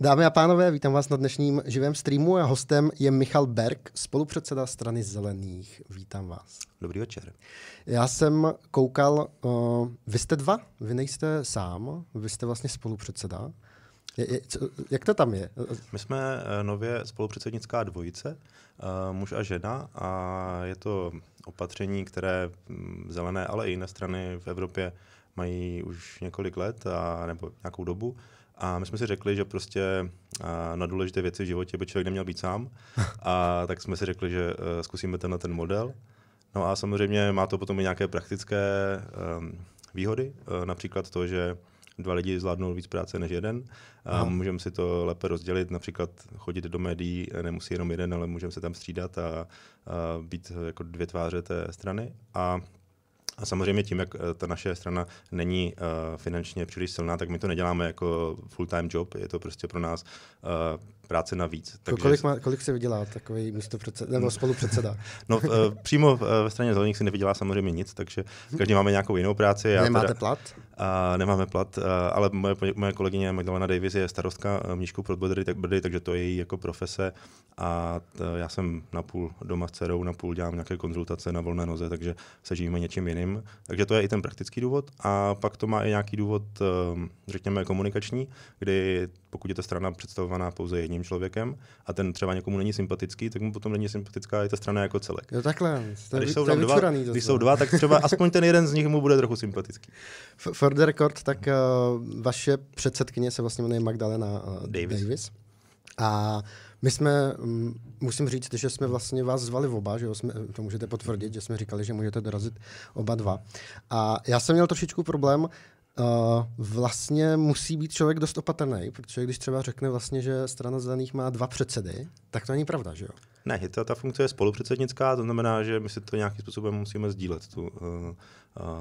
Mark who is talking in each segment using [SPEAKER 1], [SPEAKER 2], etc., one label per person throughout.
[SPEAKER 1] Dámy a pánové, vítám vás na dnešním živém streamu a hostem je Michal Berg, spolupředseda strany Zelených. Vítám vás. Dobrý večer. Já jsem koukal, uh, vy jste dva, vy nejste sám, vy jste vlastně spolupředseda. Je, je, co, jak to tam je?
[SPEAKER 2] My jsme eh, nově spolupředsednická dvojice, uh, muž a žena, a je to opatření, které mm, zelené, ale i jiné strany v Evropě mají už několik let a, nebo nějakou dobu. A my jsme si řekli, že prostě na důležité věci v životě by člověk neměl být sám. A tak jsme si řekli, že e, zkusíme tenhle ten model. No a samozřejmě má to potom i nějaké praktické výhody, e, například to, že dva lidi zvládnou víc práce než jeden. A můžeme si to lépe rozdělit, například chodit do médií nemusí jenom jeden, ale můžeme se tam střídat a být jako dvě tváře té strany. A a samozřejmě tím, jak eh, ta naše strana není eh, finančně příliš silná, tak my to neděláme jako full-time job. Je to prostě pro nás eh, práce navíc. Takže... Kolik, má,
[SPEAKER 1] kolik si vydělá takový místo předseda, nebo spolupředseda?
[SPEAKER 2] no, eh, přímo eh, ve straně zelených si nevydělá samozřejmě nic, takže každý máme nějakou jinou práci. Já Nemáte teda, plat? A, nemáme plat, eh, ale moje, moje kolegyně Magdalena Davis je starostka Mníšku pro Brdy, tak, Brdy, takže to je její jako profese a t, já jsem napůl doma s dcerou, napůl dělám nějaké konzultace na volné noze, takže se živíme něčím jiným. Takže to je i ten praktický důvod a pak to má i nějaký důvod, řekněme, komunikační, kdy pokud je ta strana představovaná pouze jedním jiným člověkem a ten třeba někomu není sympatický, tak mu potom není sympatická i ta strana jako celek. Jo, takhle. To když, jsou to dva, když jsou dva, tak třeba aspoň ten jeden z nich mu bude trochu sympatický.
[SPEAKER 1] For the record, tak uh, vaše předsedkyně se vlastně jmenuje Magdalena uh, Davis. Davis. A my jsme, mm, musím říct, že jsme vlastně vás zvali oba, že jo, jsme, eh, to můžete potvrdit, že jsme říkali, že můžete dorazit oba dva. A já jsem měl trošičku problém, Eh, vlastně musí být člověk dost opatrný, protože když třeba řekne vlastně, že strana zelených má dva předsedy, tak to není pravda, že jo?
[SPEAKER 2] Ne, je to, ta funkce je spolupředsednická, to znamená, že my si to nějakým způsobem musíme sdílet, tu, uh, uh,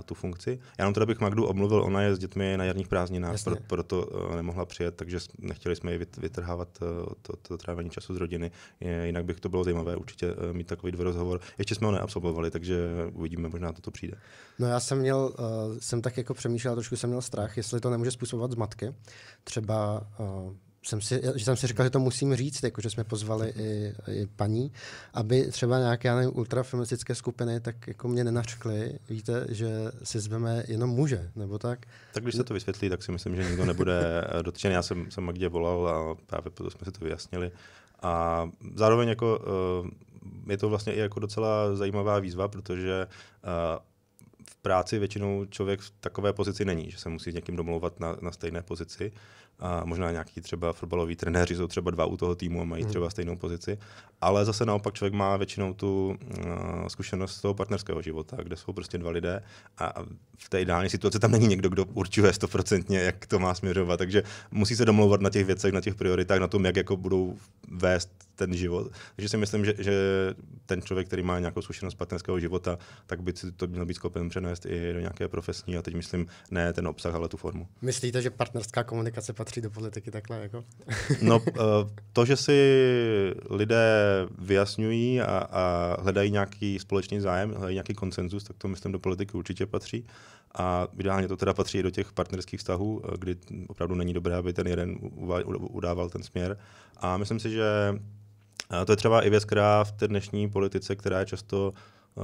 [SPEAKER 2] tu funkci. Já jenom teda bych Magdu omluvil, ona je s dětmi na jarních prázdninách, pro, proto uh, nemohla přijet, takže nechtěli jsme ji vytrhávat uh, to, to trávení času z rodiny. Je, jinak bych to bylo zajímavé určitě uh, mít takový rozhovor. Ještě jsme ho neabsolvovali, takže uvidíme, možná to přijde.
[SPEAKER 1] No já jsem měl, uh, jsem tak jako přemýšlel, trošku jsem měl strach, jestli to nemůže způsobovat zmatky. Třeba uh, jsem si, že jsem si říkal, že to musím říct, jako, že jsme pozvali mhm. i, i paní, aby třeba nějaké, nevím, ultrafeministické skupiny tak jako mě nenařkly, víte, že si zveme jenom muže, nebo
[SPEAKER 2] tak. Tak když se to vysvětlí, tak si myslím, že nikdo nebude eh, dotčen. Já jsem, jsem kde volal a právě proto jsme si to vyjasnili. A zároveň jako, eh, je to vlastně i jako docela zajímavá výzva, protože eh, v práci většinou člověk v takové pozici není, že se musí s někým domlouvat na, na stejné pozici a možná nějaký třeba fotbaloví trenéři jsou třeba dva u toho týmu a mají hmm. třeba stejnou pozici, ale zase naopak člověk má většinou tu uh, zkušenost z toho partnerského života, kde jsou prostě dva lidé a v té ideální situaci tam není někdo, kdo určuje stoprocentně, jak to má směřovat, takže musí se domlouvat na těch věcech, na těch prioritách, na tom, jak jako budou vést ten život. Takže si myslím, že, že ten člověk, který má nějakou zkušenost partnerského života, tak by si to měl být schopen přenést i do nějaké profesní, a teď myslím ne ten obsah, ale tu formu.
[SPEAKER 1] Myslíte, že partnerská komunikace patří do politiky takhle? Jako?
[SPEAKER 2] no, eh, to, že si lidé vyjasňují a, a hledají nějaký společný zájem, hledají nějaký konsenzus, tak to myslím do politiky určitě patří. A ideálně to teda patří i do těch partnerských vztahů, eh, kdy opravdu není dobré, aby ten jeden udával ten směr. A myslím si, že a to je třeba i věc, která v té dnešní politice, která je často uh,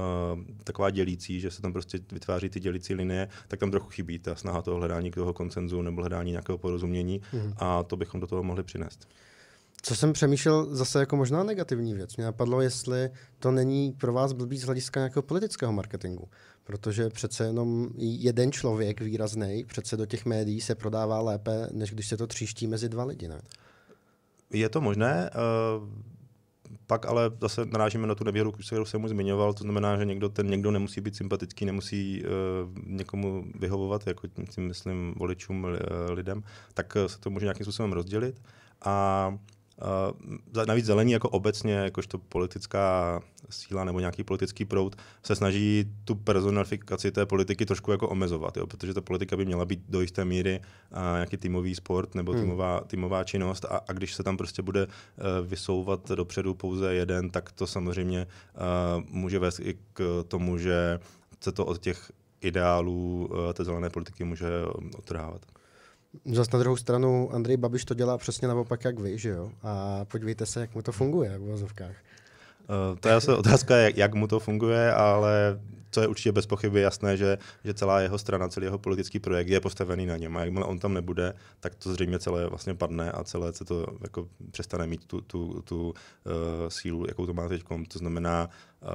[SPEAKER 2] taková dělící, že se tam prostě vytváří ty dělící linie, tak tam trochu chybí ta snaha toho hledání toho koncenzu nebo hledání nějakého porozumění mm. a to bychom do toho mohli přinést.
[SPEAKER 1] Co jsem přemýšlel zase jako možná negativní věc. Mě napadlo, jestli to není pro vás blbý z hlediska nějakého politického marketingu. Protože přece jenom jeden člověk výrazný přece do těch médií se prodává lépe, než když se to tříští mezi dva lidi, ne?
[SPEAKER 2] Je to možné. Uh pak ale zase narážíme na tu nevěru, kterou jsem už zmiňoval, to znamená, že někdo, ten někdo nemusí být sympatický, nemusí uh, někomu vyhovovat, jako tím myslím voličům, eh, lidem, tak eh, se to může nějakým způsobem rozdělit. A Eh, navíc zelení jako obecně, jakožto politická síla nebo nějaký politický proud, se snaží tu personifikaci té politiky trošku jako omezovat, jo? protože ta politika by měla být do jisté míry eh, nějaký týmový sport nebo hmm. týmová, týmová činnost a, a když se tam prostě bude uh, vysouvat dopředu pouze jeden, tak to samozřejmě uh, může vést i k tomu, že se to od těch ideálů uh, té zelené politiky může otrhávat.
[SPEAKER 1] Zas na druhou stranu Andrej Babiš to dělá přesně naopak, jak vy, že jo? A podívejte se, jak mu to funguje v vozovkách.
[SPEAKER 2] Eh, to je asi otázka, jak, mu to funguje, ale co je určitě bez pochyby jasné, že, že celá jeho strana, celý jeho politický projekt je postavený na něm. A jakmile on tam nebude, tak to zřejmě celé vlastně padne a celé se to jako přestane mít tu, tu, tu uh, sílu, jakou to má teď. To znamená, uh,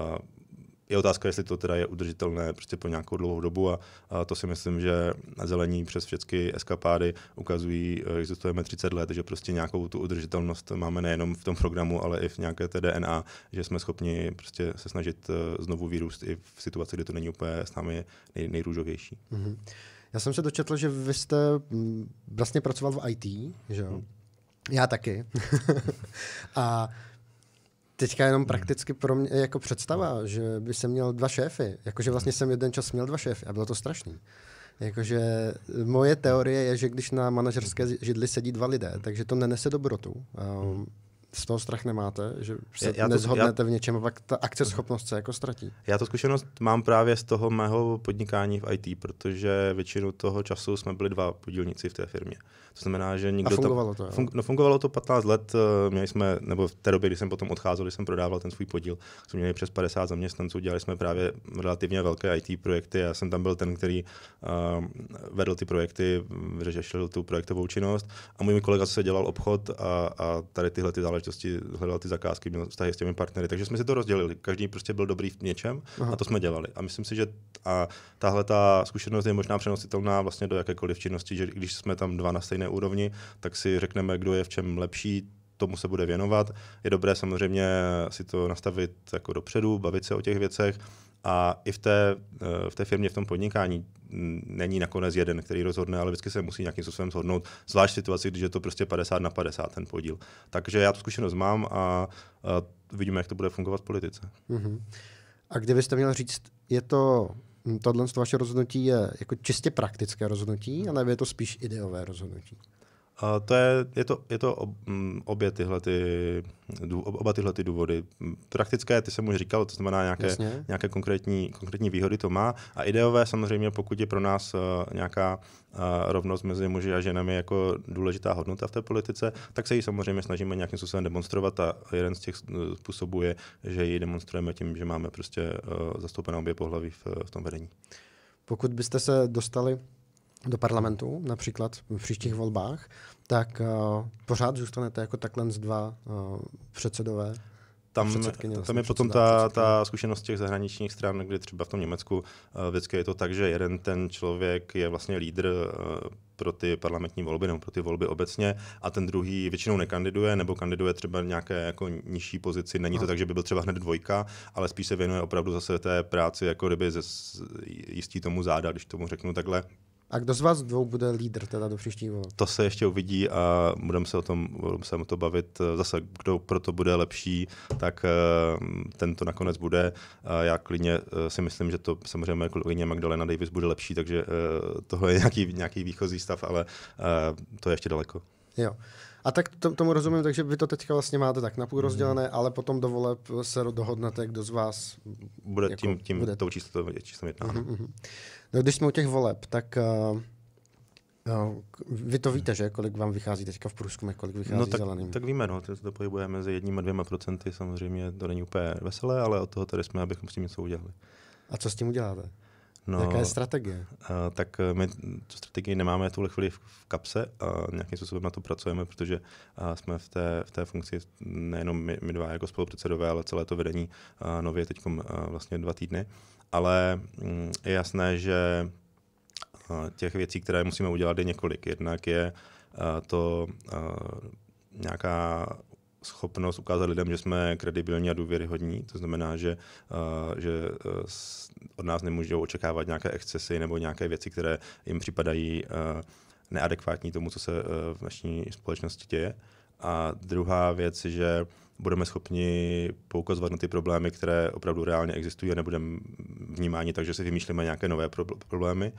[SPEAKER 2] je otázka, jestli to teda je udržitelné prostě po nějakou dlouhou dobu a, a to si myslím, že zelení přes všechny eskapády ukazují, existujeme eh, 30 let, že prostě nějakou tu udržitelnost máme nejenom v tom programu, ale i v nějaké té DNA, že jsme schopni prostě se snažit eh, znovu vyrůst i v situaci, kdy to není úplně s námi nej, nejrůžovější. Mm-hmm.
[SPEAKER 1] Já jsem se dočetl, že vy jste mm, vlastně pracoval v IT, že jo? Mm. Já taky. a teďka jenom hmm. prakticky pro mě eh, jako představa, no. že by jsem měl dva šéfy. Jakože vlastně hmm. jsem jeden čas měl dva šéfy a bylo to strašný. Jakože eh, moje teorie je, že když na manažerské židli sedí dva lidé, takže to nenese dobrotu. Um, z toho strach nemáte, že se já to, nezhodnete já, v něčem a pak ta akceschopnost se jako ztratí?
[SPEAKER 2] Já to zkušenost mám právě z toho mého podnikání v IT, protože většinu toho času jsme byli dva podílníci v té firmě. To znamená, že nikdo a fungovalo to, to fun, no, fungovalo to 15 let, eh, měli jsme, nebo v té době, kdy jsem potom odcházel, když jsem prodával ten svůj podíl, jsme měli přes 50 zaměstnanců, dělali jsme právě relativně velké IT projekty, já jsem tam byl ten, který uh, vedl ty projekty, řešil tu projektovou činnost a můj kolega se dělal obchod a, a tady tyhle ty záležitosti záležitosti, hledal ty zakázky, měl vztahy s těmi partnery. Takže jsme si to rozdělili. Každý prostě byl dobrý v něčem Aha. a to jsme dělali. A myslím si, že a tahle ta zkušenost je možná přenositelná vlastně do jakékoliv činnosti, že když jsme tam dva na stejné úrovni, tak si řekneme, kdo je v čem lepší, tomu se bude věnovat. Je dobré samozřejmě si to nastavit jako dopředu, bavit se o těch věcech a i v té, eh, v té firmě, v tom podnikání není nakonec jeden, který rozhodne, ale vždycky se musí nějakým způsobem shodnout, zvlášť v situaci, když je to prostě 50 na 50 ten podíl. Takže já tu zkušenost mám a, a vidíme, jak to bude fungovat v politice. Mm-hmm.
[SPEAKER 1] A kdybyste měl říct, je to tohle vaše rozhodnutí je jako čistě praktické rozhodnutí, anebo je to spíš ideové rozhodnutí?
[SPEAKER 2] to je, je to, je to mm, obě tyhle ty, oba tyhle ty důvody. Mm, praktické, ty jsem už říkal, to znamená nějaké, nějaké konkrétní, konkrétní výhody to má. A ideové samozřejmě, pokud je pro nás uh, nějaká uh, rovnost mezi muži a ženami jako důležitá hodnota v té politice, tak se ji samozřejmě snažíme nějakým způsobem demonstrovat a jeden z těch eh, způsobů je, že ji demonstrujeme tím, že máme prostě uh, zastoupené obě pohlaví v, v tom vedení.
[SPEAKER 1] Pokud byste se dostali do parlamentu, například v příštích volbách, tak uh, pořád zůstanete jako takhle z dva uh, předsedové tam, vlastně, tam je vlastně potom ta, ta
[SPEAKER 2] zkušenost těch zahraničních stran, kdy třeba v tom Německu uh, vždycky je to tak, že jeden ten člověk je vlastně lídr uh, pro ty parlamentní volby nebo pro ty volby obecně a ten druhý většinou nekandiduje nebo kandiduje třeba nějaké jako nižší pozici. Není to tak, že by byl třeba hned dvojka, ale spíš se věnuje opravdu zase té práci, jako kdyby ze, jistí tomu záda, když tomu řeknu takhle
[SPEAKER 1] a kdo z vás dvou bude lídr teda do příštích voleb?
[SPEAKER 2] To se ještě uvidí a budeme se o tom, budeme se o to bavit. Zase, kdo pro to bude lepší, tak eh, ten to nakonec bude. Já klidně eh, si myslím, že to samozřejmě klidně Magdalena Davis bude lepší, takže eh, tohle je nějaký, nějaký výchozí stav, ale to je ještě daleko.
[SPEAKER 1] Jo. A tak tomu rozumím, takže vy to teďka vlastně máte tak napůl mhm. rozdělené, mm. ale potom do voleb se dohodnete, kdo z vás
[SPEAKER 2] bude jako, tím, tím bude. tou číslo, číslem jedná.
[SPEAKER 1] Mm-hmm. No, když jsme u těch voleb, tak uh, No, vy to víte, že? Kolik vám vychází teďka v průzkume, kolik vychází no, tak,
[SPEAKER 2] zeleným? Tak víme, no, to pohybuje mezi jedním a dvěma procenty, samozřejmě to není úplně veselé, ale od toho tady jsme, abychom s tím něco udělali.
[SPEAKER 1] A co s tím uděláte?
[SPEAKER 2] No, Jaká je strategie? A, tak eh, my tu strategii nemáme tuhle chvíli v, v kapse a nějakým způsobem na to pracujeme, protože a jsme v té, v té funkci nejenom my, my dva jako spolupředsedové, ale celé to vedení a nově teď eh, vlastně dva týdny. Ale mm, je jasné, že těch věcí, které musíme udělat, je několik. Jednak je to a, nějaká schopnost ukázat lidem, že jsme kredibilní a důvěryhodní. To znamená, že, uh, že eh, od nás nemůžou očekávat nějaké excesy nebo nějaké věci, které jim připadají uh, neadekvátní tomu, co se uh, v naší společnosti děje. A druhá věc, že budeme schopni poukazovat na ty problémy, které opravdu reálně existují a nebudeme vnímáni, takže si vymýšlíme nějaké nové problémy,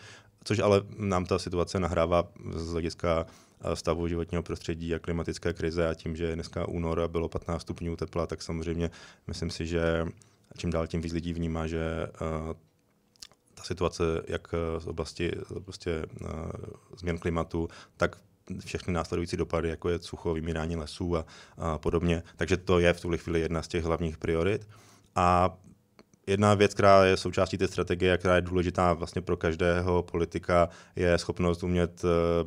[SPEAKER 2] což ale nám ta situace nahrává z hlediska stavu životního prostředí a klimatické krize a tím, že dneska únor a bylo 15 stupňů tepla, tak samozřejmě myslím si, že čím dál tím víc lidí vnímá, že eh, ta situace jak z oblasti prostě, změn klimatu, tak všechny následující dopady, jako je sucho, vymírání lesů a, a podobně. Takže to je v tuhle chvíli jedna z těch hlavních priorit. A jedna věc, která je součástí té strategie, která je důležitá vlastně pro každého politika, je schopnost umět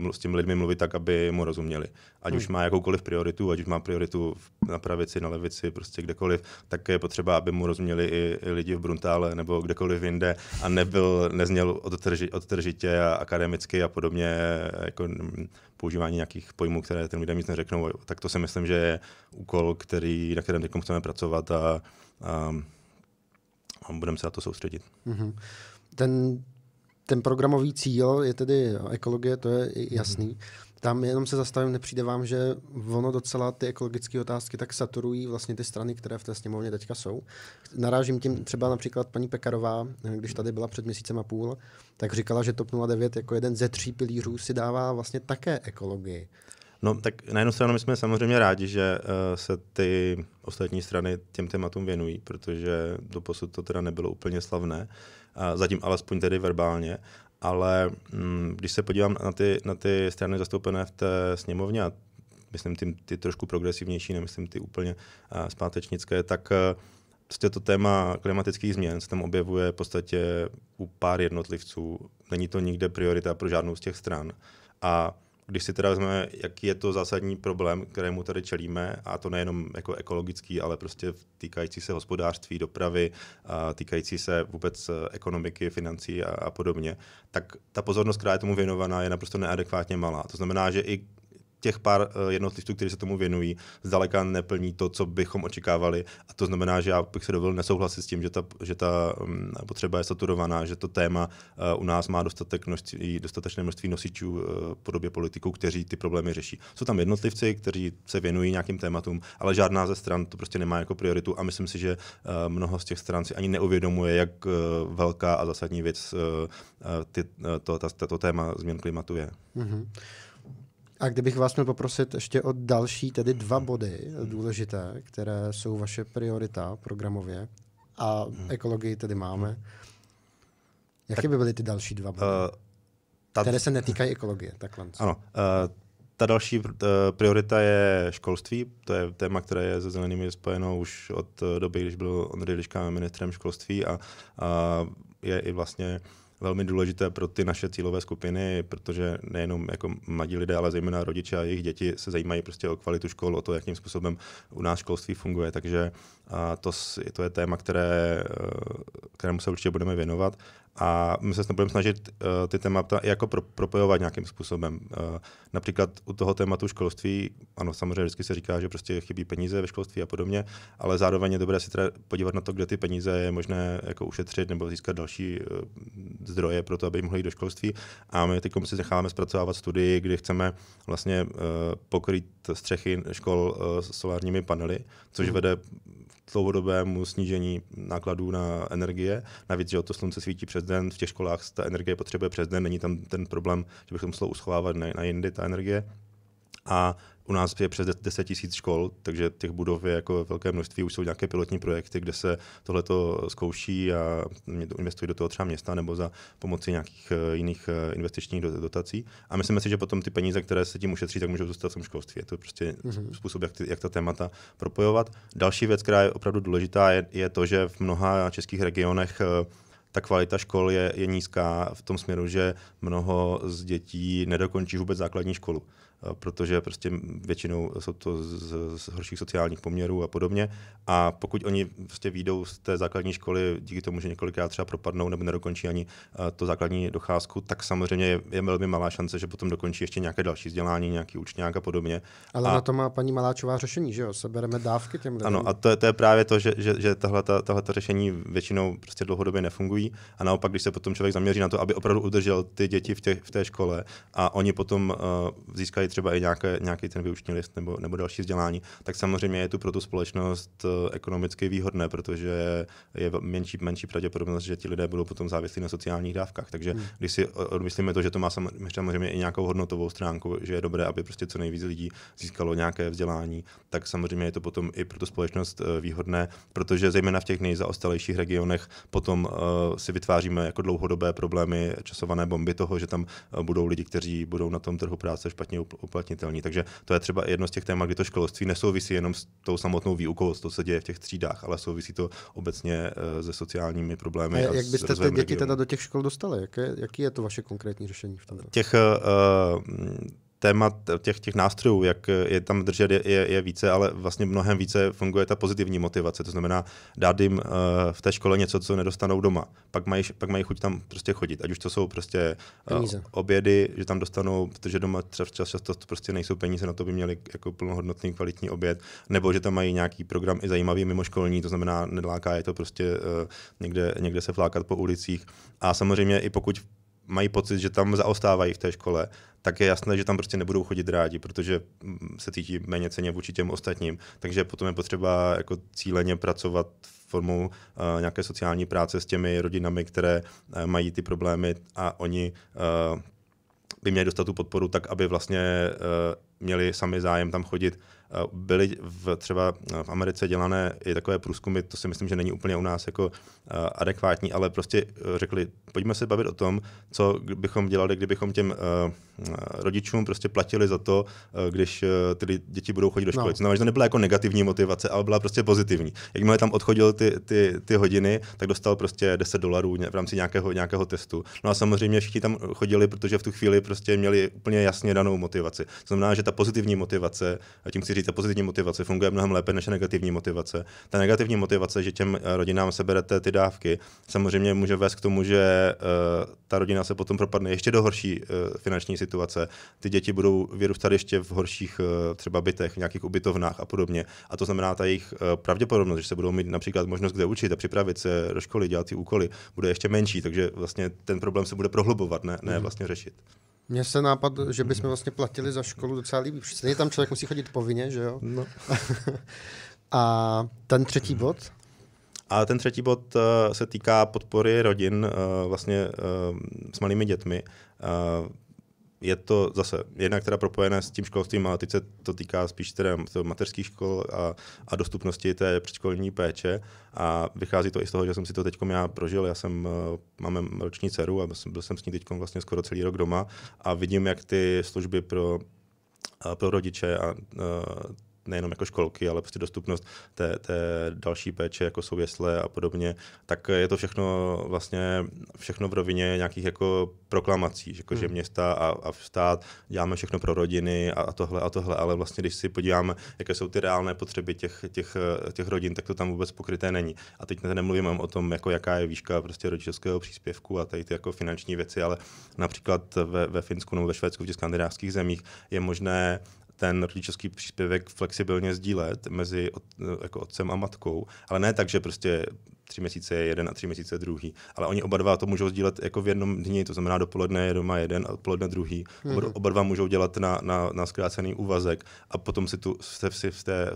[SPEAKER 2] eh, s těmi lidmi mluvit tak, aby mu rozuměli. Ať hmm. už má jakoukoliv prioritu, ať už má prioritu na pravici, na levici, prostě kdekoliv, tak je potřeba, aby mu rozuměli i, i lidi v Bruntále nebo kdekoliv jinde a nebyl, nezněl odtrži, odtržitě a akademicky a podobně jako mm, používání nějakých pojmů, které ten lidem nic neřeknou. Tak to si myslím, že je úkol, který, na kterém teď chceme pracovat a, a a budeme se na to soustředit.
[SPEAKER 1] Mm-hmm. Ten, ten programový cíl je tedy ekologie, to je mhm. jasný. Mm-hmm. Tam jenom se zastavím, nepřijde vám, že ono docela ty ekologické otázky tak saturují vlastně ty strany, které v té sněmovně teďka jsou. Narážím tím třeba například paní Pekarová, když tady byla před měsícem a půl, tak říkala, že TOP 09 jako jeden ze tří pilířů si dává vlastně také ekologii.
[SPEAKER 2] No tak na jednu stranu my jsme samozřejmě rádi, že uh, se ty ostatní strany těm tématům věnují, protože do posud to teda nebylo úplně slavné, uh, zatím alespoň tedy verbálně, ale um, když se podívám na ty, na ty strany zastoupené v té sněmovně, a myslím ty, ty trošku progresivnější, nemyslím ty úplně uh, zpátečnické, tak uh, prostě to téma klimatických změn se tam objevuje v podstatě u pár jednotlivců. Není to nikde priorita pro žádnou z těch stran. A když si teda vezmeme, jaký je to zásadní problém, kterému tady čelíme, a to nejenom jako ekologický, ale prostě týkající se hospodářství, dopravy, a týkající se vůbec e, ekonomiky, financí a, a podobně, tak ta pozornost, která je tomu věnovaná, je naprosto neadekvátně malá. To znamená, že i těch pár eh, jednotlivců, kteří se tomu věnují, zdaleka neplní to, co bychom očekávali. A to znamená, že já bych se dovolil nesouhlasit s tím, že ta, že ta mm, potřeba je saturovaná, že to téma eh, u nás má dostatek množství, dostatečné množství nosičů eh, v podobě politiků, kteří ty problémy řeší. Jsou tam jednotlivci, kteří se věnují nějakým tématům, ale žádná ze stran to prostě nemá jako prioritu a myslím si, že mnoho z těch stran si ani neuvědomuje, jak velká a zásadní věc ty, to, to, to téma změn klimatu je.
[SPEAKER 1] Mm-hmm. A kdybych vás měl poprosit ještě o další, tedy dva mhm. body mhm. důležité, které jsou vaše priorita programově a mhm. ekologii tedy máme. Jaké by byly ty další dva body? Uh, ta... Které se netýkají ekologie, takhle. Ano.
[SPEAKER 2] Uh, ta další eh, priorita je školství. To je téma, které je se zelenými spojeno už od doby, když byl Ondřej Liška ministrem školství a, a je i vlastně uh, velmi důležité pro ty naše cílové skupiny, protože nejenom jako mladí lidé, ale zejména rodiče a jejich děti se zajímají prostě o kvalitu škol, o to, jakým způsobem u nás školství funguje. Takže a to, to je téma, které, eh, kterému se určitě budeme věnovat a my se budeme snažit uh, ty témata jako pro, propojovat nějakým způsobem. Uh, například u toho tématu školství, ano, samozřejmě vždycky se říká, že prostě chybí peníze ve školství a podobně, ale zároveň je dobré si teda podívat na to, kde ty peníze je možné jako ušetřit nebo získat další uh, zdroje pro to, aby mohli jít do školství. A my teď si necháme zpracovávat studii, kde chceme vlastně uh, pokrýt střechy škol uh, solárními panely, což mm. vede dlouhodobému snížení nákladů na energie. Navíc, že to slunce svítí přes den, v těch školách ta energie potřebuje přes den, není tam ten problém, že bychom museli uschovávat na jindy ta energie. A u nás je přes 10 tisíc škol, takže těch budov je jako velké množství. Už jsou nějaké pilotní projekty, kde se tohle zkouší a investují do toho třeba města nebo za pomoci nějakých eh, jiných eh, investičních dotací. A myslím si, že potom ty peníze, které se tím ušetří, tak můžou zůstat v tom školství. Je to prostě mm-hmm. způsob, jak, ty, jak ta témata propojovat. Další věc, která je opravdu důležitá, je, je to, že v mnoha českých regionech eh, ta kvalita škol je, je nízká v tom směru, že mnoho z dětí nedokončí vůbec základní školu. Eh, protože prostě většinou jsou to z, z horších sociálních poměrů a podobně. A pokud oni prostě výjdou z té základní školy díky tomu, že několikrát třeba propadnou nebo nedokončí ani eh, to základní docházku, tak samozřejmě je, je velmi malá šance, že potom dokončí ještě nějaké další vzdělání, nějaký učňák a podobně. Ale a, na to
[SPEAKER 1] má paní Maláčová řešení, že jo? Sebereme dávky těm lidem. Ano, a
[SPEAKER 2] to je, to je právě to, že, že, že tahle, ta, tahle ta řešení většinou prostě dlouhodobě nefungují. A naopak, když se potom člověk zaměří na to, aby opravdu udržel ty děti v, tě, v té škole a oni potom uh, získají třeba i nějaké, nějaký ten výuční list nebo, nebo další vzdělání, tak samozřejmě je tu pro tu společnost eh, ekonomicky výhodné, protože je menší, menší pravděpodobnost, že ti lidé budou potom závislí na sociálních dávkách. Takže hmm. když si odmyslíme to, že to má samozřejmě i nějakou hodnotovou stránku, že je dobré, aby prostě co nejvíc lidí získalo nějaké vzdělání, tak samozřejmě je to potom i pro tu společnost eh, výhodné, protože zejména v těch nejzaostalejších regionech potom eh, si vytváříme jako dlouhodobé problémy, časované bomby toho, že tam budou lidi, kteří budou na tom trhu práce špatně uplatnitelní. Takže to je třeba jedno z těch témat, kdy to školství nesouvisí jenom s tou samotnou výukou, co se děje v těch třídách, ale souvisí to obecně eh, se sociálními problémy. A, a jak byste ty děti teda
[SPEAKER 1] do těch škol dostali? Jaké, jaký je to vaše konkrétní řešení v tom?
[SPEAKER 2] Těch uh, téma těch, těch nástrojů, jak je tam držet, je, je, je více, ale vlastně mnohem více funguje ta pozitivní motivace. To znamená dát jim uh, v té škole něco, co nedostanou doma. Pak mají, pak mají chuť tam prostě chodit, ať už to jsou prostě uh, peníze. obědy, že tam dostanou, protože doma třeba čas, často prostě nejsou peníze na to, by měli jako plnohodnotný kvalitní oběd, nebo že tam mají nějaký program i zajímavý mimoškolní, to znamená nedláká je to prostě uh, někde, někde se flákat po ulicích. A samozřejmě i pokud mají pocit, že tam zaostávají v té škole, tak je jasné, že tam prostě nebudou chodit rádi, protože mm, se cítí méně ceně vůči těm ostatním. Takže potom je potřeba jako cíleně pracovat formou uh, nějaké sociální práce s těmi rodinami, které uh, mají ty problémy a oni uh, by měli dostat tu podporu tak, aby vlastně uh, měli sami zájem tam chodit Eh, byly v, třeba eh, v Americe dělané i takové průzkumy, to si myslím, že není úplně u nás jako eh, adekvátní, ale prostě řekli, pojďme se bavit o tom, co bychom dělali, kdybychom těm rodičům prostě platili za to, když ty děti budou chodit do školy. No. že to nebyla jako negativní motivace, ale byla prostě pozitivní. Jakmile tam odchodil ty, ty, ty hodiny, tak dostal prostě 10 dolarů v rámci nějakého, nějakého testu. No a samozřejmě všichni tam chodili, protože v tu chvíli prostě měli úplně jasně danou motivaci. To znamená, že ta pozitivní motivace, a tím chci říct, říct, ta pozitivní motivace funguje mnohem lépe než negativní motivace. Ta negativní motivace, že těm eh, rodinám seberete ty dávky, samozřejmě může vést k tomu, že uh, ta rodina se potom propadne ještě do horší uh, finanční situace. Ty děti budou vyrůstat ještě v horších uh, třeba bytech, v nějakých ubytovnách a podobně. A to znamená, ta jejich pravděpodobnost, že se budou mít například možnost kde učit a připravit se do školy, dělat ty úkoly, bude ještě menší, takže vlastně ten problém se bude prohlubovat, ne, ne mhm. vlastně řešit.
[SPEAKER 1] Mně se nápad, že bychom mhm. vlastně platili za školu docela líbí. Stejně tam člověk musí chodit povinně, že jo? No. A ten třetí mhm. bod?
[SPEAKER 2] A ten třetí bod eh, se týká podpory rodin eh, vlastně eh, s malými dětmi je to zase jednak teda propojené s tím školstvím, ale teď se to týká spíš teda mateřských škol a, a dostupnosti té předškolní péče. A vychází to i z toho, že jsem si to teď já prožil. Já jsem, eh, máme roční dceru a byl jsem s ní teď vlastně skoro celý rok doma a vidím, jak ty služby pro eh, pro rodiče a eh, nejenom jako školky, ale prostě dostupnost té, té další péče, jako jsou jesle a podobně, tak je to všechno vlastně všechno v rovině nějakých jako proklamací, jako hmm. že města a, a stát děláme všechno pro rodiny a, a tohle a tohle, ale vlastně když si podíváme, jaké jsou ty reálné potřeby těch, těch, těch rodin, tak to tam vůbec pokryté není. A teď nemluvím o tom, jako jaká je výška prostě rodičovského příspěvku a tady ty jako finanční věci, ale například ve, ve Finsku nebo ve Švédsku, v těch skandinávských zemích je možné ten rodičovský příspěvek flexibilně sdílet mezi od, jako otcem a matkou, ale ne tak, že prostě tři měsíce je jeden a tři měsíce druhý. Ale oni oba dva to můžou sdílet jako v jednom dni, to znamená dopoledne je doma jeden a dopoledne druhý. Mm-hmm. Oba, mhm. oba dva můžou dělat na, na, na zkrácený úvazek a potom si tu, se, si v té,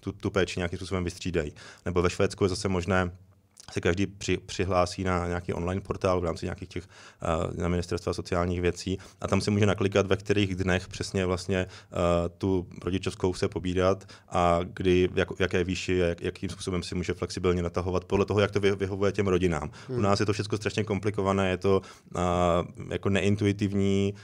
[SPEAKER 2] tu, tu péči nějakým způsobem vystřídají. Nebo ve Švédsku je zase možné se každý při, přihlásí na nějaký online portál v rámci nějakých těch eh, na ministerstva sociálních věcí a tam si může naklikat, ve kterých dnech přesně vlastně eh, tu rodičovskou se pobídat a kdy, jak, jaké výši, jak, jakým způsobem si může flexibilně natahovat podle toho, jak to vyhovuje těm rodinám. Hmm. U nás je to všechno strašně komplikované, je to eh, jako neintuitivní.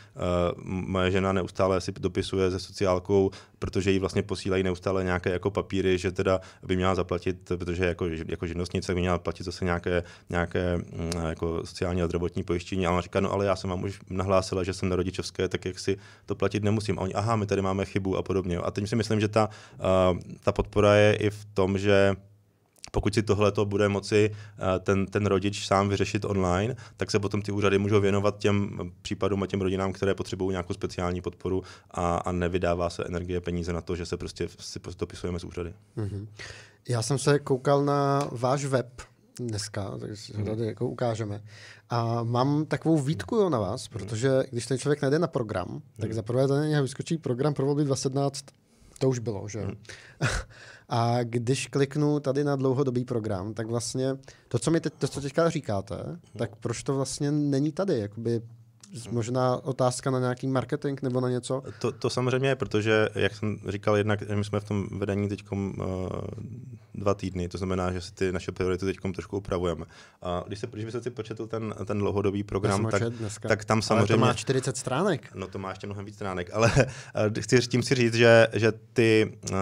[SPEAKER 2] Moje žena neustále si dopisuje se sociálkou, protože jí vlastně posílají neustále nějaké jako papíry, že teda by měla zaplatit, protože jako, jako živnostnice by měla platit zase nějaké, nějaké mm, jako sociální a zdravotní pojištění. A ona říká, no ale já jsem vám už nahlásila, že jsem na rodičovské, tak jak si to platit nemusím. A oni, aha, my tady máme chybu a podobně. A teď si myslím, že ta, eh, ta podpora je i v tom, že pokud si tohle to bude moci eh, ten, ten rodič sám vyřešit online, tak se potom ty úřady můžou věnovat těm případům a těm rodinám, které potřebují nějakou speciální podporu a, a nevydává se energie, peníze na to, že se prostě si prostě dopisujeme z úřady. Mm-hmm.
[SPEAKER 1] Já jsem se koukal na váš web, dneska, takže si mhm. tady jako ukážeme. A mám takovou výtku jo, na vás, mhm. protože když ten člověk najde na program, tak mhm. za prvé ten vyskočí program pro volby 2017, to už bylo, že jo. A když kliknu tady na dlouhodobý program, tak vlastně to, co mi teď, to, co teďka říkáte, tak proč to vlastně není tady? Jakoby možná otázka na nějaký marketing nebo na něco?
[SPEAKER 2] To, to samozřejmě je, protože, jak jsem říkal, jednak my jsme v tom vedení teď uh, eh, dva týdny, to znamená, že si ty naše priority teď trošku upravujeme. A když, se, když by se ty početl ten, ten dlouhodobý program, tak, tak tam samozřejmě... Ale to má 40 stránek. No to má ještě mnohem víc stránek, ale uh, chci, tím si říct, že, že ty, uh,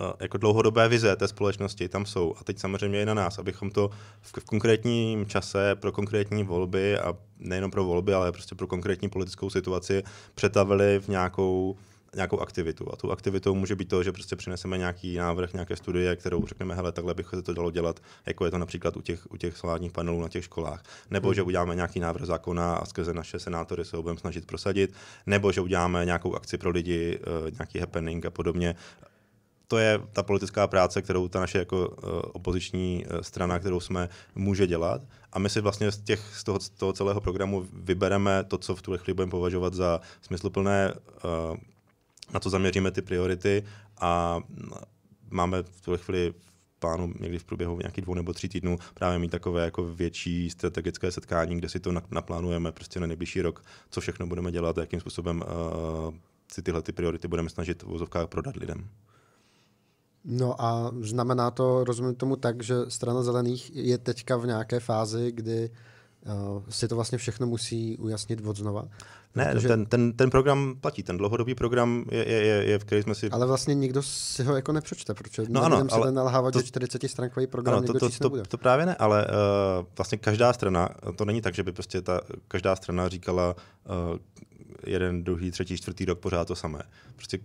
[SPEAKER 2] Eh, jako dlouhodobé vize té společnosti tam jsou. A teď samozřejmě je na nás, abychom to v, v konkrétním čase pro konkrétní volby a nejenom pro volby, ale prostě pro konkrétní politickou situaci přetavili v nějakou nějakou aktivitu. A tu aktivitou může být to, že prostě přineseme nějaký návrh, nějaké studie, kterou řekneme, hele, takhle bych se to dalo dělat, jako je to například u těch, u těch solárních panelů na těch školách. Nebo hmm. že uděláme nějaký návrh zákona a skrze naše senátory se ho budeme snažit prosadit. Nebo že uděláme nějakou akci pro lidi, eh, nějaký happening a podobně to je ta politická práce, kterou ta naše jako eh, opoziční eh, strana, kterou jsme, může dělat. A my si vlastně z, těch, z, toho, z toho celého programu vybereme to, co v tuhle chvíli budeme považovat za smysluplné, eh, na co zaměříme ty priority a mm, máme v tuhle chvíli plánu někdy v průběhu nějakých dvou nebo tří týdnů právě mít takové jako větší strategické setkání, kde si to naplánujeme prostě na nejbližší rok, co všechno budeme dělat, jakým způsobem si tyhle ty priority budeme snažit v vozovkách prodat lidem.
[SPEAKER 1] No a znamená to, rozumím tomu tak, že strana zelených je teďka v nějaké fázi, kdy uh, si to vlastně všechno musí ujasnit od znova?
[SPEAKER 2] Ne, protože... ten, ten, ten program platí, ten dlouhodobý program, je, je, je, je, v který jsme si... Ale vlastně
[SPEAKER 1] nikdo si ho jako nepřečte, protože no ano, se ale ten nalhávat, to, že 40 stránkový program ano, to, to, to, to, to,
[SPEAKER 2] právě ne, ale uh, vlastně každá strana, to není tak, že by prostě ta, každá strana říkala uh, jeden, druhý, třetí, čtvrtý rok pořád to samé. Prostě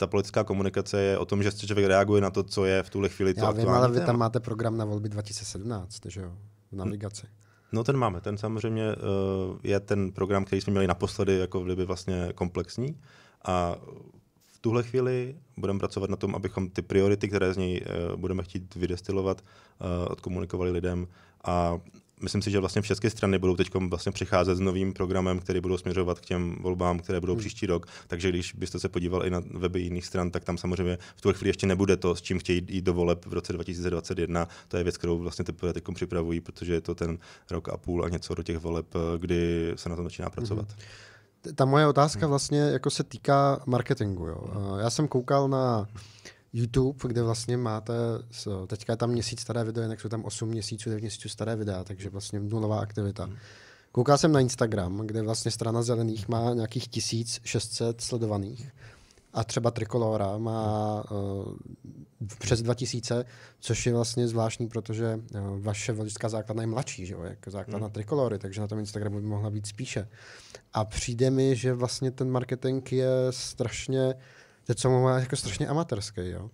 [SPEAKER 2] ta politická komunikace je o tom, že člověk reaguje na to, co je v tuhle chvíli to Já vím, ale vy tam
[SPEAKER 1] máte program na volby 2017, že jo, v navigaci.
[SPEAKER 2] No ten máme, ten samozřejmě uh, je ten program, který jsme měli naposledy jako v Liby vlastně komplexní a v tuhle chvíli budeme pracovat na tom, abychom ty priority, které z něj uh, budeme chtít vydestilovat, uh, odkomunikovali lidem a myslím si, že vlastně všechny strany budou teď vlastně přicházet s novým programem, který budou směřovat k těm volbám, které budou hmm. příští rok. Takže když byste se podíval i na weby jiných stran, tak tam samozřejmě v tuhle chvíli ještě nebude to, s čím chtějí jít do voleb v roce 2021. To je věc, kterou vlastně teprve teď připravují, protože je to ten rok a půl a něco do těch voleb, eh, kdy se na tom začíná hmm. pracovat. Hmm. Ta moje
[SPEAKER 1] otázka hmm. vlastně jako se týká marketingu. Jo. Hmm. Já jsem koukal na YouTube, kde vlastně máte, teďka je tam měsíc staré video, jinak jsou tam 8 měsíců, 9 měsíců staré videa, takže vlastně nulová aktivita. Hmm. Koukal jsem na Instagram, kde vlastně strana zelených má nějakých 1600 sledovaných a třeba tricolora má uh, přes 2000, což je vlastně zvláštní, protože uh, vaše voličská základna je mladší, že jo, jako základna hmm. Tricolory, takže na tom Instagramu by mohla být spíše. A přijde mi, že vlastně ten marketing je strašně teď jsem má jako strašně
[SPEAKER 2] amatérský, jo.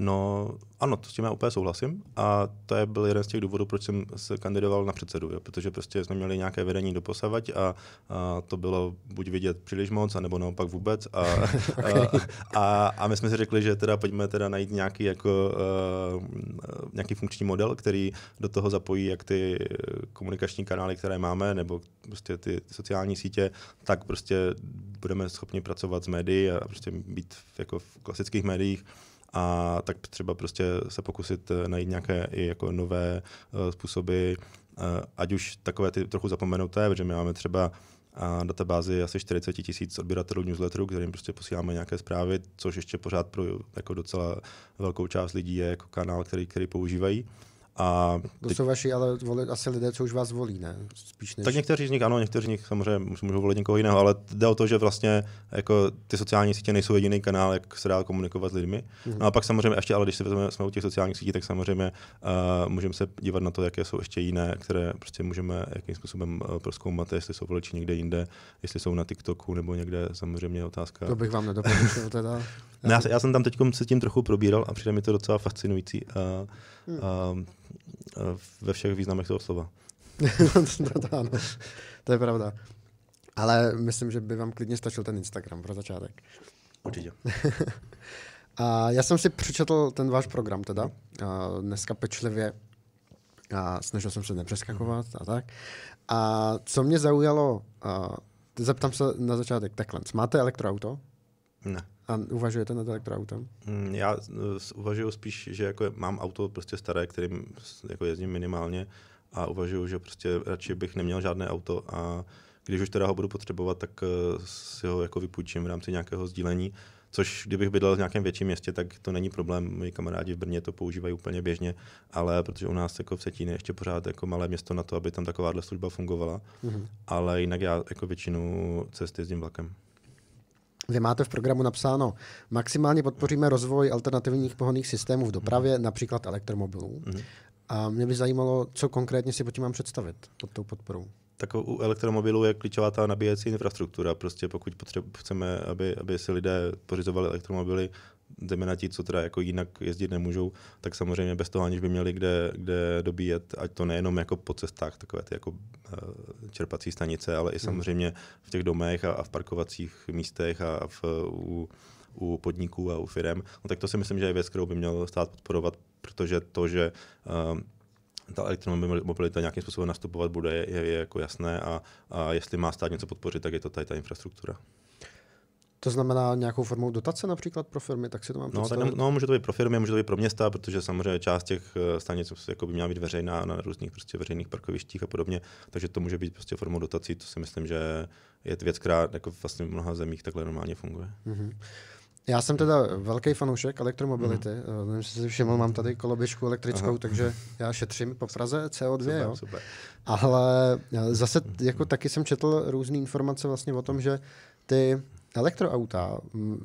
[SPEAKER 2] No, ano, to s tím já úplně souhlasím. A to je byl jeden z těch důvodů, proč jsem se kandidoval na předsedu, jo? protože prostě jsme měli nějaké vedení doposavať a, a to bylo buď vidět příliš moc, anebo naopak vůbec. A, a, a, a my jsme si řekli, že teda pojďme teda najít nějaký, jako, uh, nějaký funkční model, který do toho zapojí jak ty komunikační kanály, které máme, nebo prostě ty, ty sociální sítě, tak prostě budeme schopni pracovat s médií a prostě být v, jako v klasických médiích a tak třeba prostě se pokusit eh, najít nějaké i jako nové eh, způsoby, eh, ať už takové ty trochu zapomenuté, protože my máme třeba a databázy asi 40 tisíc odběratelů newsletterů, kterým prostě posíláme nějaké zprávy, což ještě pořád pro jako docela velkou část lidí je jako kanál, který, který používají. A teď... jsou vaši, ale voli, asi lidé, co už vás volí, ne? Spíš než... Tak někteří z nich ano, někteří z nich samozřejmě můžou volit někoho jiného, ale jde o to, že vlastně jako ty sociální sítě nejsou jediný kanál, jak se dá komunikovat s lidmi. Mm-hmm. No a pak samozřejmě ještě, ale když se vezmeme, jsme u těch sociálních sítí, tak samozřejmě uh, můžeme se dívat na to, jaké jsou ještě jiné, které prostě můžeme jakým způsobem uh, eh, proskoumat, jestli jsou voliči někde jinde, jestli jsou na TikToku nebo někde, samozřejmě otázka. To bych vám nedoporučil teda. ne, no, já, já, jsem tam teď se tím trochu probíral a přijde mi to docela fascinující. Uh, hmm. ve všech významech toho slova. to, to, ano. to je pravda. Ale
[SPEAKER 1] myslím, že by vám klidně stačil ten Instagram pro začátek. Určitě. a já jsem si přečetl ten váš program teda. A dneska pečlivě a snažil jsem se nepřeskakovat a tak. A co mě zaujalo, a zeptám se na začátek takhle. Máte elektroauto? Ne. A uvažujete nad elektroautem?
[SPEAKER 2] Mm, já eh, uvažuji spíš, že jako mám auto prostě staré, kterým jako jezdím minimálně a uvažuji, že prostě radši bych neměl žádné auto a když už teda ho budu potřebovat, tak eh, si ho jako vypůjčím v rámci nějakého sdílení, což kdybych bydlel v nějakém větším městě, tak to není problém. Moji kamarádi v Brně to používají úplně běžně, ale protože u nás jako v Cetíně ještě pořád jako malé město na to, aby tam takováhle služba fungovala. Mm-hmm. Ale jinak já jako většinu cesty jezdím vlakem.
[SPEAKER 1] Vy máte v programu napsáno, maximálně podpoříme rozvoj alternativních pohonných systémů v dopravě, mhm. například elektromobilů. Mm-hmm. A mě by zajímalo, co konkrétně si pod tím mám představit, pod tou podporou.
[SPEAKER 2] Tak u elektromobilů je klíčová ta nabíjecí infrastruktura. Prostě pokud potřebujeme, chceme, aby, aby si lidé pořizovali elektromobily, zejména ti, co teda jako jinak jezdit nemůžou, tak samozřejmě bez toho, aniž by měli kde, kde dobíjet, ať to nejenom jako po cestách, takové ty jako eh, čerpací stanice, ale i mhm. samozřejmě v těch domech a, a v parkovacích místech a v, u, u podniků a u firm, no tak to si myslím, že je věc, kterou by měl stát podporovat, protože to, že um, ta elektromobilita nějakým způsobem nastupovat bude, je, je jako jasné a, a jestli má stát něco podpořit, tak je to tady ta infrastruktura.
[SPEAKER 1] To znamená nějakou formou dotace například pro firmy, tak si to mám představit? No, tak
[SPEAKER 2] no, může to být pro firmy, může to být pro města, protože samozřejmě část těch eh, stanic jako by měla být veřejná na různých prostě veřejných parkovištích a podobně, takže to může být prostě formou dotací, to si myslím, že je věc, která jako vlastně v mnoha zemích takhle normálně funguje.
[SPEAKER 1] Mm-hmm. Já jsem teda velký fanoušek elektromobility. Mm. Nevím, jestli si všiml, mám tady koloběžku elektrickou, Aha. takže já šetřím po Praze CO2. Super, jo. Super. Ale eh, zase jako taky jsem četl různé informace vlastně o tom, že ty elektroauta,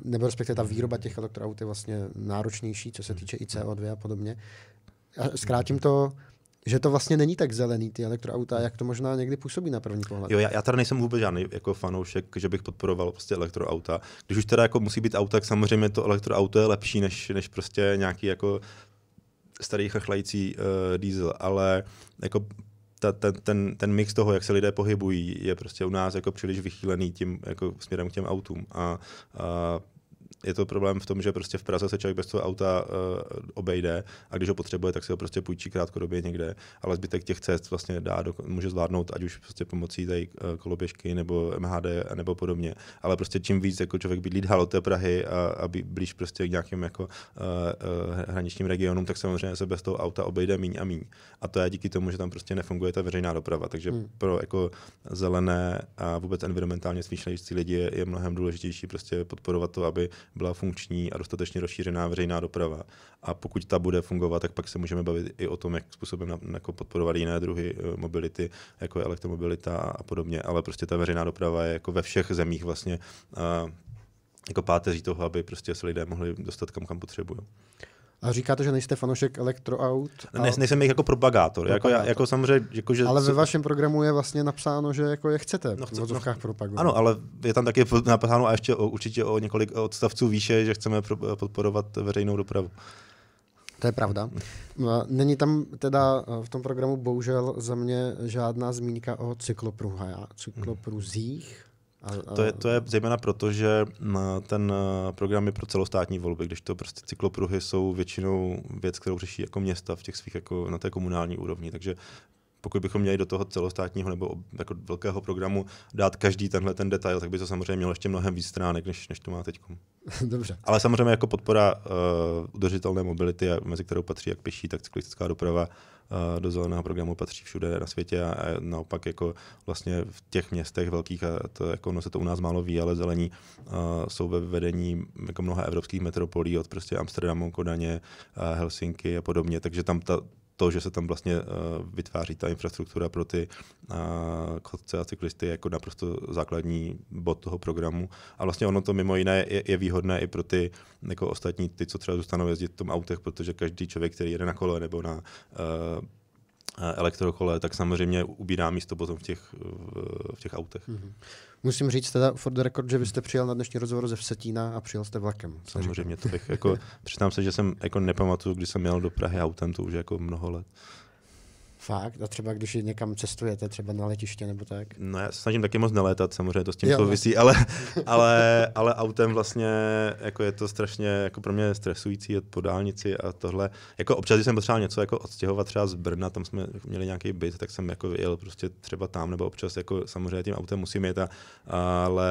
[SPEAKER 1] nebo respektive ta výroba těch elektroaut je vlastně náročnější, co se hmm. týče i hmm. CO2 a podobně. A zkrátím to, že to vlastně není tak zelený, ty elektroauta, hmm. jak to možná někdy působí na první pohled. Jo, já,
[SPEAKER 2] já tady nejsem vůbec žádný jako fanoušek, že bych podporoval prostě elektroauta. Když už teda jako musí být auta, tak samozřejmě to elektroauto je lepší než, než prostě nějaký jako starý chrchlající uh, diesel, ale jako ta, ten, ten, ten mix toho, jak se lidé pohybují, je prostě u nás jako příliš vychýlený tím jako směrem k těm autům. A, a je to problém v tom, že prostě v Praze se člověk bez toho auta uh, obejde a když ho potřebuje, tak si ho prostě půjčí krátkodobě někde, ale zbytek těch cest vlastně dá, do, může zvládnout, ať už prostě pomocí tady eh, koloběžky nebo MHD nebo podobně. Ale prostě čím víc jako člověk bydlí dál od té Prahy a, a blíž prostě k nějakým jako uh, uh, hraničním regionům, tak samozřejmě se bez toho auta obejde míň a míň. A to je díky tomu, že tam prostě nefunguje ta veřejná doprava. Takže hmm. pro jako zelené a vůbec environmentálně smýšlející lidi je, je mnohem důležitější prostě podporovat to, aby byla funkční a dostatečně rozšířená veřejná doprava. A pokud ta bude fungovat, tak pak se můžeme bavit i o tom, jak způsobem na, jako podporovat jiné druhy eh, mobility, jako je elektromobilita a podobně. Ale prostě ta veřejná doprava je jako ve všech zemích vlastně uh, jako páteří toho, aby prostě se lidé mohli dostat kam, kam potřebují.
[SPEAKER 1] A říkáte, že nejste fanoušek elektroaut? A... Ne, nejsem jich jako propagátor. Jako propagátor.
[SPEAKER 2] Jako, jako samozřejmě, jako, že... Ale ve vašem
[SPEAKER 1] programu je vlastně napsáno, že jako je chcete no, chce, v no, propagovat. Ano,
[SPEAKER 2] ale je tam taky napsáno a ještě o, určitě o několik odstavců výše, že chceme pro, podporovat veřejnou dopravu. To je pravda.
[SPEAKER 1] Není tam teda v tom programu bohužel za mě žádná zmínka o cyklopruhách, mhm. cyklopruzích. Hmm a, a... To, je, to
[SPEAKER 2] je zejména proto, že ten e, program je pro celostátní volby, když to prostě cyklopruhy jsou většinou věc, kterou řeší jako města v těch svých jako na té komunální úrovni. Takže pokud bychom měli do toho celostátního nebo jako velkého programu dát každý tenhle ten detail, tak by to samozřejmě mělo ještě mnohem víc stránek, než, než to má teď. Dobře. Ale samozřejmě jako podpora uh, udržitelné mobility, mezi kterou patří jak pěší, tak cyklistická doprava, Eh, do zeleného programu patří všude na světě a, naopak jako vlastně v těch městech velkých, a to jako no se to u nás málo ví, ale zelení eh, jsou ve vedení jako mnoha evropských metropolí od prostě Amsterdamu, Kodaně, eh, Helsinky a podobně, takže tam ta, to, že se tam vlastně eh, vytváří ta infrastruktura pro ty eh, chodce a cyklisty, jako naprosto základní bod toho programu. A vlastně ono to mimo jiné je, je výhodné i pro ty jako ostatní, ty, co třeba zůstanou jezdit v tom autech, protože každý člověk, který jede na kole nebo na eh, Eh, elektrokole, tak samozřejmě ubírá místo potom v těch, eh, v těch autech. Mm-hmm.
[SPEAKER 1] Musím říct teda for the record, že byste přijel na dnešní rozhovor ze Vsetína a přijel jste vlakem. Samozřejmě, to bych jako,
[SPEAKER 2] přiznám se, že jsem jako nepamatuju, když jsem jel do Prahy autem, to už jako mnoho let.
[SPEAKER 1] Fakt? A třeba když někam cestujete, třeba na letiště nebo tak?
[SPEAKER 2] No já snažím taky moc nelétat, samozřejmě to s tím jo, souvisí, ale, ale, ale autem vlastně jako je to strašně jako pro mě stresující jet po dálnici a tohle. Jako občas, když jsem potřeboval něco jako odstěhovat třeba z Brna, tam jsme měli nějaký byt, tak jsem jako jel prostě třeba tam, nebo občas jako samozřejmě tím autem musím jet, a, ale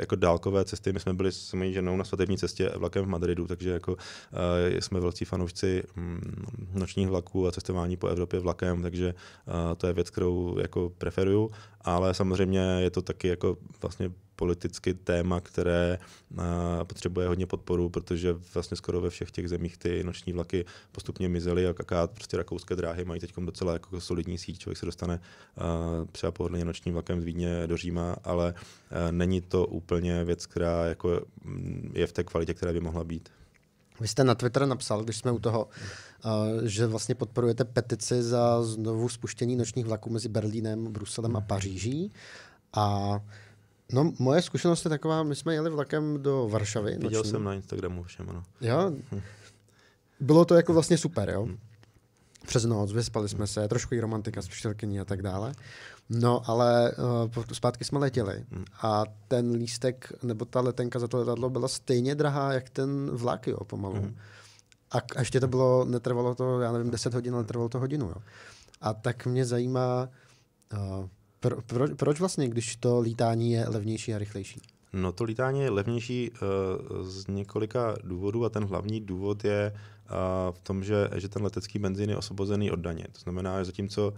[SPEAKER 2] jako dálkové cesty, my jsme byli s mojí ženou na svatební cestě vlakem v Madridu, takže jako uh, jsme velcí fanoušci mm, nočních vlaků a cestování po Evropě vlakem, takže takže eh, to je věc, kterou jako preferuju, ale samozřejmě je to taky jako vlastně politicky téma, které eh, potřebuje hodně podporu, protože vlastně skoro ve všech těch zemích ty noční vlaky postupně mizely a kaká prostě rakouské dráhy mají teď docela jako solidní síť, člověk se dostane eh, třeba pohodlně nočním vlakem z Vídně do Říma, ale není to úplně věc, která jako mm, je v té kvalitě, která by mohla být. Vy
[SPEAKER 1] jste na Twitter napsal, když jsme u toho, že vlastně podporujete petici za znovu spuštění nočních vlaků mezi Berlínem, Bruselem a Paříží. A No, moje zkušenost je taková, my jsme jeli vlakem do Varšavy. Viděl jsem na
[SPEAKER 2] Instagramu všem, ano.
[SPEAKER 1] Jo? Bylo to jako vlastně super, jo? Hm přes noc, vyspali jsme se, trošku i romantika s přítelkyní a tak dále. No, ale uh, zpátky jsme letěli hmm. a ten lístek nebo ta letenka za to letadlo byla stejně drahá, jak ten vlak, jo, pomalu. Hmm. A, a ještě to bylo, netrvalo to, já nevím, 10 hodin, ale trvalo to hodinu, jo. A tak mě zajímá, uh, pro, pro, proč vlastně, když to lítání je levnější a
[SPEAKER 2] rychlejší? No to lítání je levnější uh, z několika důvodů a ten hlavní důvod je, v tom, že, že ten letecký benzín je osvobozený od daně. To znamená, že zatímco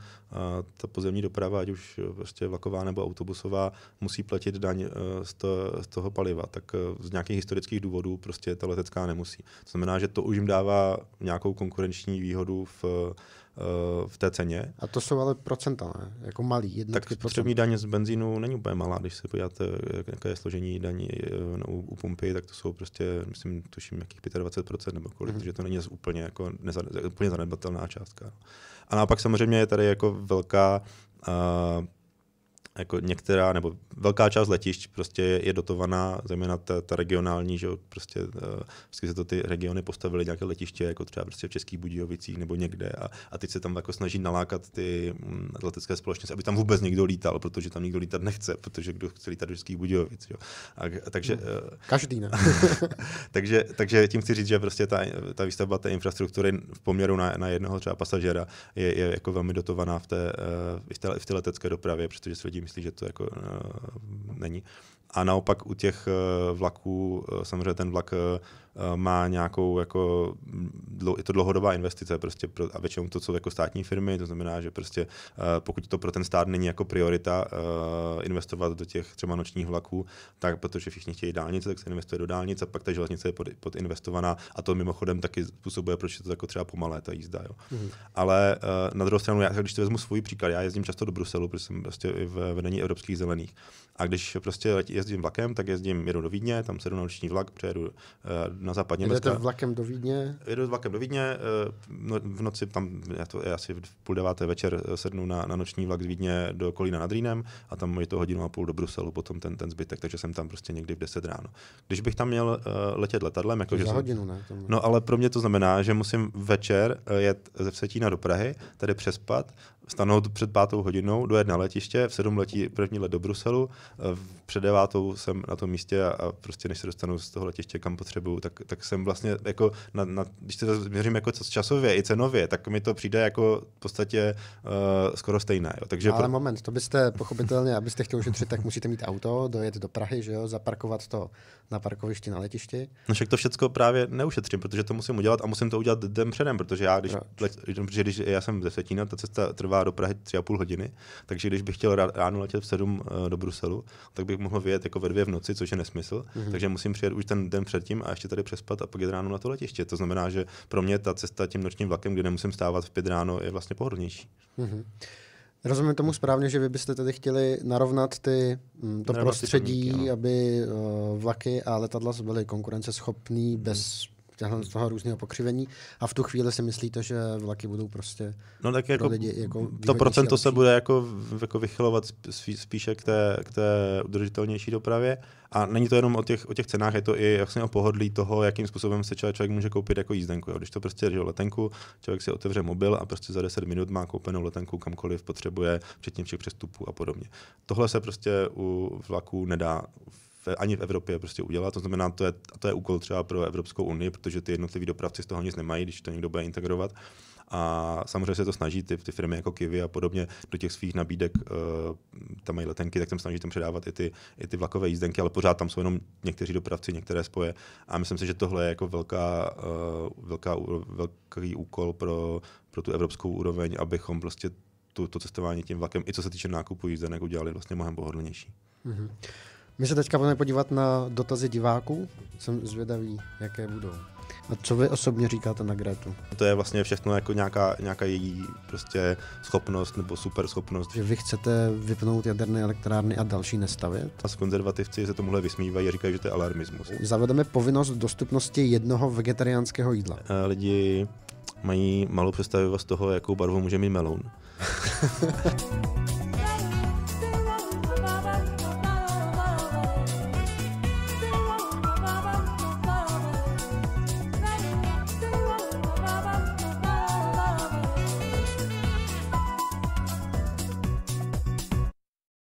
[SPEAKER 2] ta pozemní doprava, ať už prostě vlaková nebo autobusová, musí platit daň e, z, z toho paliva, tak e, z nějakých historických důvodů prostě ta letecká nemusí. To znamená, že to už jim dává nějakou konkurenční výhodu v Eh, v té ceně. A to jsou ale procenta, ne? Jako malý, jednotky Tak spotřební daň z benzínu není úplně malá, když se podíváte, jaké je složení daní eh, u, u pumpy, tak to jsou prostě, myslím, tuším, jakých 25% nebo kolik, mm-hmm. že to není úplně, jako neza, úplně zanedbatelná částka. A naopak samozřejmě je tady jako velká uh, jako některá, nebo velká část letišť prostě je dotovaná, zejména ta, ta regionální, že prostě eh, vždycky se to ty regiony postavily nějaké letiště, jako třeba prostě v Českých Budějovicích nebo někde a, a teď se tam jako snaží nalákat ty mm, letecké společnosti, aby tam vůbec někdo lítal, protože tam nikdo lítat nechce, protože kdo chce lítat do Českých Budějovic. Jo. A, takže, uh, Každý ne. takže, takže tím chci říct, že prostě ta, ta výstavba té infrastruktury v poměru na, na jednoho třeba pasažera je, je jako velmi dotovaná v té, eh, v té, v té letecké dopravě, protože se lidi myslí, že to jako eh, není. A naopak u těch eh, vlaků, eh, samozřejmě ten vlak Eh, má nějakou, jako, je to dlouhodobá investice prostě pro, a většinou to jsou jako státní firmy, to znamená, že prostě eh, pokud to pro ten stát není jako priorita eh, investovat do těch třeba nočních vlaků, tak protože všichni chtějí dálnice, tak se investuje do dálnice, pak ta železnice je pod, podinvestovaná a to mimochodem taky způsobuje, proč je to jako třeba pomalé ta jízda. Jo. Mm. Ale na druhou stranu, já, když to vezmu svůj příklad, já jezdím často do Bruselu, protože jsem prostě i v vedení evropských zelených. A když prostě jezdím vlakem, tak jezdím, jedu do Vídně, tam sedu na noční vlak, přejedu na na západní Jedete Německa. vlakem do Vídně? Jedu vlakem do Vídně, eh, no, v noci tam, já to já asi v půl deváté večer eh, sednu na, na noční vlak z Vídně do Kolína nad Rýnem a tam je to hodinu a půl do Bruselu, potom ten, ten zbytek, takže jsem tam prostě někdy v 10 ráno. Když bych tam měl uh, letět letadlem, jako, že za jsem, hodinu, ne? Tomu. No ale pro mě to znamená, že musím večer jet ze Vsetína do Prahy, tady přespat, stanou před pátou hodinou, dojet na letiště, v sedm letí první let do Bruselu, eh, před devátou jsem na tom místě a prostě než se dostanu z toho letiště, kam potřebuju, tak, tak jsem vlastně, jako na, na, když se změřím jako časově i cenově, tak mi to přijde jako v podstatě uh, skoro stejné. Jo. Takže Ale pro...
[SPEAKER 1] moment, to byste pochopitelně, abyste chtěli ušetřit, tak musíte mít auto, dojet do Prahy, že jo, zaparkovat to na parkovišti na letišti.
[SPEAKER 2] No však to všechno právě neušetřím, protože to musím udělat a musím to udělat den předem, protože já když, no. let, protože když já jsem ze Setína, ta cesta trvá do Prahy 3,5 hodiny, takže když bych chtěl ráno letět v 7 eh, do Bruselu, tak bych mohl vyjet jako ve dvě v noci, což je nesmysl, mm-hmm. takže musím přijet už ten den předtím a ještě tady přespat a pak jít ráno na to letiště. To znamená, že pro mě ta cesta tím nočním vlakem, kde nemusím stávat v 5 ráno, je vlastně pohodlnější.
[SPEAKER 1] Mm-hmm. Rozumím tomu správně, že vy byste tedy chtěli narovnat ty, mm, to narovnat prostředí, podmínky, aby uh, vlaky a letadla byly konkurenceschopný mm. bez těchto z toho různého pokřivení a v tu chvíli si myslíte, že vlaky budou prostě No tak jako, pro lidi jako to procento
[SPEAKER 2] se bude jako, jako vychylovat spíše k té, k té udržitelnější dopravě a není to jenom o těch, o těch cenách, je to i vlastně o pohodlí toho, jakým způsobem se člověk, člověk může koupit jako jízdenku. Jo. Když to prostě je letenku, člověk si otevře mobil a prostě za 10 minut má koupenou letenku kamkoliv potřebuje, včetně všech přestupů a podobně. Tohle se prostě u vlaků nedá v v, ani v Evropě prostě udělat. To znamená, to je, to je úkol třeba pro Evropskou unii, protože ty jednotliví dopravci z toho nic nemají, když to někdo bude integrovat. A samozřejmě se to snaží ty, ty firmy jako Kiwi a podobně do těch svých nabídek, uh, tam mají letenky, tak tam snaží tam předávat i ty, i ty vlakové jízdenky, ale pořád tam jsou jenom někteří dopravci, některé spoje. A myslím si, že tohle je jako velká, uh, velká, velký úkol pro, pro tu evropskou úroveň, abychom prostě tu, to cestování tím vlakem, i co se týče nákupu jízdenek, udělali vlastně mnohem pohodlnější.
[SPEAKER 1] Mm-hmm. My se teďka budeme podívat na dotazy diváků. Jsem zvědavý, jaké budou. A co vy osobně říkáte na Gretu?
[SPEAKER 2] To je vlastně všechno jako nějaká, nějaká její prostě schopnost nebo super schopnost.
[SPEAKER 1] Že vy chcete vypnout jaderné elektrárny a další nestavit? A s konzervativci
[SPEAKER 2] se tomuhle vysmívají a říkají, že to je alarmismus. Zavedeme
[SPEAKER 1] povinnost dostupnosti jednoho vegetariánského
[SPEAKER 2] jídla. A eh, lidi mají malou představivost toho, jakou barvu může mít meloun.